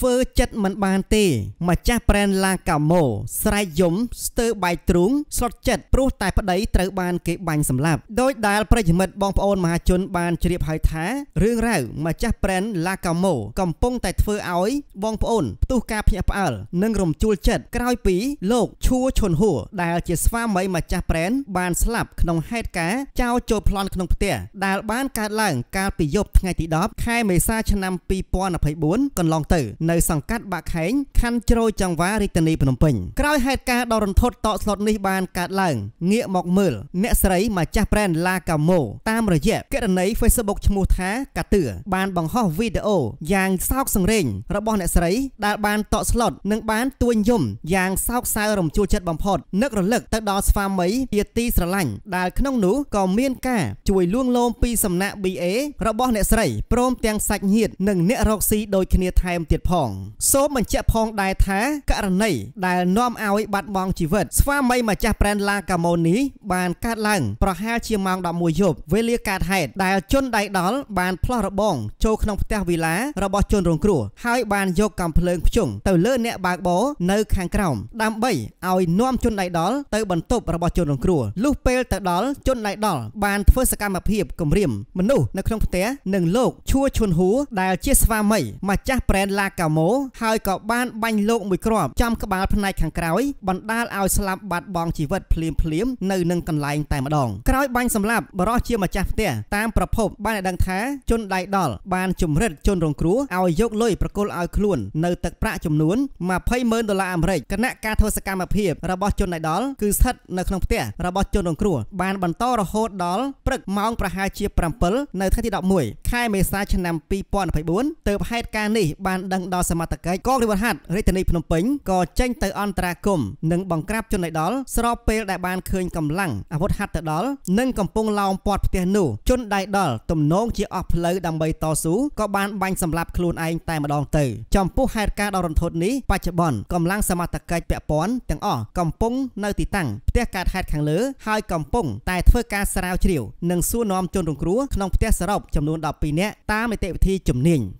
ធ្វើចិត្តមិនបានទេម្ចាស់ប្រែនឡាកាម៉ូស្រែកយំស្ទើរបែកទ្រូងស្លុតចិត្តព្រោះតែប្តីត្រូវបានគេបាញ់សម្លាប់ដោយដែលប្រិយមិត្តបងប្អូនមហាជនបានជ្រាបហើយថារឿងរ៉ាវម្ចាស់ប្រែនឡាកាម៉ូកំពុងតែធ្វើឲ្យបងប្អូនផ្ទុះការភ្ញាក់ផ្អើលនិងរំជួលចិត្តក្រោយពីលោកឈួឈុនហួរដែលជាស្វាមីម្ចាស់ប្រែនបានស្លាប់ក្នុងហេតុការណ៍ចោរចូលប្លន់ក្នុងផ្ទះដែលបានកើតឡើងកាលពីយប់ថ្ងៃទី10ខែមេសាឆ្នាំ2024កន្លងទៅនៅសង្កាត់បាក់ខែងខណ្ឌជ្រោយចង្វារាជធានីភ្នំពេញក្រោយហេតុការណ៍ដ៏រន្ធត់តក់ស្លុតនេះបានកើតឡើងងាកមកមើលអ្នកស្រីម្ចាស់ប្រេនឡាកាម៉ូតាមរយៈករណី Facebook ឈ្មោះថាកាទឿបានបង្ហោះវីដេអូយ៉ាងសោកសង្រេង របស់អ្នកស្រីដែលបានតក់ស្លុតនិងបានទួញយំយ៉ាងសោកសៅរំជួលចិត្តបំផុតនឹករលឹកទៅដល់ស្វាមីជាទីស្រឡាញ់ដែលក្នុងនោះក៏មានការជួយលួងលោមពីសំណាក់ BA របស់អ្នកស្រីព្រមទាំងសាច់ញាតិនិងអ្នករកស៊ីដូចគ្នាថែមទៀតផងផងសូមបញ្ជាក់ផងដែរថាករណីដែលនាំឲ្យបាត់បង់ជីវិត ស្វាមីម្ចាស់ប្រេនឡាកាម៉ូននេះបានកើតឡើងប្រហែលជាម៉ោង11យប់វេលាកើតហេតុដែលជនដៃដល់បានផ្លោះរបងចូលក្នុងផ្ទះវិឡារបស់ជនរងគ្រោះហើយបានយកកាំភ្លើងភ្ជង់ទៅលើអ្នកបើកបរនៅខាងក្រោមដើម្បីឲ្យនាំជនដៃដល់ទៅបន្ទប់របស់ជនរងគ្រោះលុះពេលទៅដល់ជនដៃដល់បានធ្វើសកម្មភាពគំរាមមនុស្សនៅក្នុងផ្ទះនិងលោកឈួឈុនហួរដែលជាស្វាមីម្ចាស់ប្រេនឡាកាតាម៉ូហើយក៏បានបាញ់លោកមួយគ្រាប់ចំក្បាលផ្នែកខាងក្រោយបណ្ដាលឲ្យស្លាប់បាត់បង់ជីវិតភ្លាមភ្លាមនៅនឹងកន្លែងតែម្ដងក្រោយបាញ់សម្លាប់បរិសជាម្ចាស់ផ្ទះតាមប្រភពបានឲ្យដឹងថាជនដៃដល់បានជំរិត ជនរងគ្រោះឲ្យយកលុយប្រគល់ឲ្យខ្លួននៅទឹកប្រាក់ចំនួន20,000ដុល្លារអាមេរិកគណៈការធ្វើសកម្មភាពរបស់ជនដៃដល់គឺស្ថិតនៅក្នុងផ្ទះរបស់ជនរងគ្រោះបានបន្តរហូតដល់ព្រឹកម៉ោងប្រហែលជា7នៅថ្ងៃទី11ខែមេសាឆ្នាំ2024ទើបហេតុការណ៍នេះបានដឹងដល់ដល់សមត្ថកិច្ចកងរាជវរហាត់រាជធានីភ្នំពេញក៏ចេញទៅអន្តរាគមនិងបង្ក្រាបជនដៃដល់ស្របពេលដែលបានឃើញកម្លាំងអាវុធហត្ថទៅដល់និងកំពុងឡោមព័ទ្ធផ្ទះនោះជនដៃដល់ទំនងជាអស់ផ្លូវដើម្បីតស៊ូក៏បានបាញ់សម្លាប់ខ្លួនឯងតែម្ដងទៅចំពោះហេតុការណ៍ដ៏រន្ធត់នេះបច្ចុប្បន្នកម្លាំងសមត្ថកិច្ចពាក់ព័ន្ធទាំងអស់កំពុងនៅទីតាំងផ្ទះកើតហេតុខាងលើហើយកំពុងតែធ្វើការស្រាវជ្រាវនិងសួរនាំជនរងគ្រោះក្នុងផ្ទះសរុបចំនួន12នាក់តាមនីតិវិធីជំនាញ